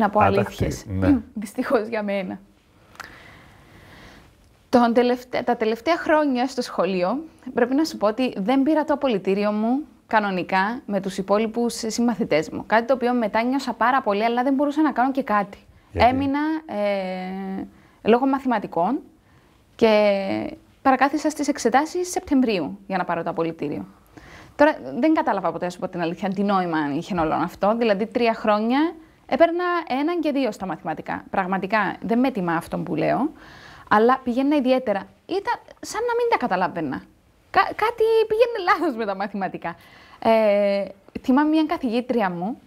να πω αλήθειες. Ναι. Δυστυχώς για μένα. Τον τα τελευταία χρόνια στο σχολείο πρέπει να σου πω ότι δεν πήρα το απολυτήριο μου κανονικά με τους υπόλοιπους συμμαθητές μου. Κάτι το οποίο μετά νιώσα πάρα πολύ, αλλά δεν μπορούσα να κάνω και κάτι. Γιατί? Έμεινα ε, λόγω μαθηματικών και παρακάθισα στις εξετάσεις Σεπτεμβρίου για να πάρω το απολυτήριο. Τώρα δεν κατάλαβα ποτέ, σου πω την αλήθεια, τι νόημα είχε όλο αυτό. Δηλαδή τρία χρόνια έπαιρνα έναν και δύο στα μαθηματικά. Πραγματικά δεν με τιμά αυτό που λέω, αλλά πηγαίνα ιδιαίτερα. Ήταν σαν να μην τα καταλάβαινα. κάτι πήγαινε λάθος με τα μαθηματικά. Ε, θυμάμαι μια καθηγήτρια μου,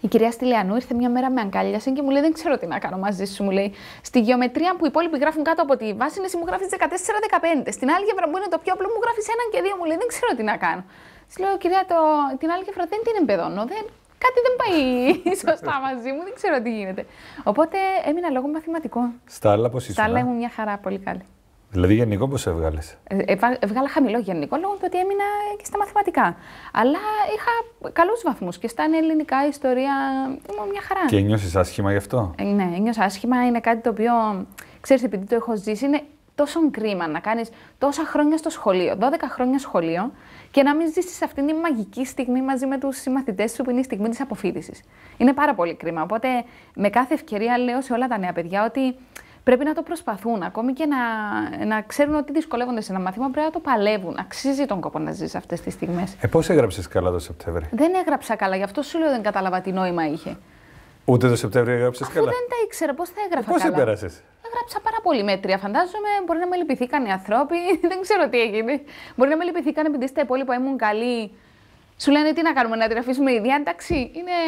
η κυρία Στυλιανού ήρθε μια μέρα με αγκάλιασε και μου λέει: Δεν ξέρω τι να κάνω μαζί σου. Μου λέει: Στη γεωμετρία που οι υπόλοιποι γράφουν κάτω από τη βάση, εσύ μου γράφεις 14-15. Στην άλλη γεύρα που είναι το πιο απλό, μου γράφεις έναν και δύο. Μου λέει: Δεν ξέρω τι να κάνω. Της λέω: Κυρία, το... την άλλη γεύρα δεν την εμπεδώνω. Δεν κάτι δεν πάει σωστά μαζί μου, δεν ξέρω τι γίνεται. Οπότε έμεινα λόγω μαθηματικών. Στα άλλα πώς ήσουν. Στα άλλα ε? ήμουν μια χαρά, πολύ καλή. Δηλαδή γενικό πώς έβγαλες. Ε, ε έβγαλα χαμηλό γενικό λόγω του ότι έμεινα και στα μαθηματικά. Αλλά είχα καλούς βαθμούς και στα ελληνικά ιστορία ήμουν μια χαρά. Και νιώσει άσχημα γι' αυτό. Ε, ναι, νιώσα άσχημα. Είναι κάτι το οποίο ξέρεις επειδή το έχω ζήσει. Είναι τόσο κρίμα να κάνεις τόσα χρόνια στο σχολείο, 12 χρόνια σχολείο, και να μην ζήσει αυτήν την μαγική στιγμή μαζί με τους συμμαθητές σου που είναι η στιγμή της αποφύτησης. Είναι πάρα πολύ κρίμα. Οπότε, με κάθε ευκαιρία λέω σε όλα τα νέα παιδιά ότι πρέπει να το προσπαθούν. Ακόμη και να, να ξέρουν ότι δυσκολεύονται σε ένα μάθημα, πρέπει να το παλεύουν. Αξίζει τον κόπο να ζεις αυτές τις στιγμές. Ε, πώς έγραψες καλά το Σεπτέμβρη. Δεν έγραψα καλά, γι' αυτό σου λέω δεν κατάλαβα τι νόημα είχε. Ούτε το Σεπτέμβριο έγραψε καλά. δεν τα ήξερα, πώς θα έγραφα. Πώς έπέρασε πολύ μέτρια, φαντάζομαι. Μπορεί να με λυπηθήκαν οι άνθρωποι, δεν ξέρω τι έγινε. Μπορεί να με λυπηθήκαν επειδή στα υπόλοιπα ήμουν καλή. Σου λένε τι να κάνουμε, να την αφήσουμε η διάταξη. Είναι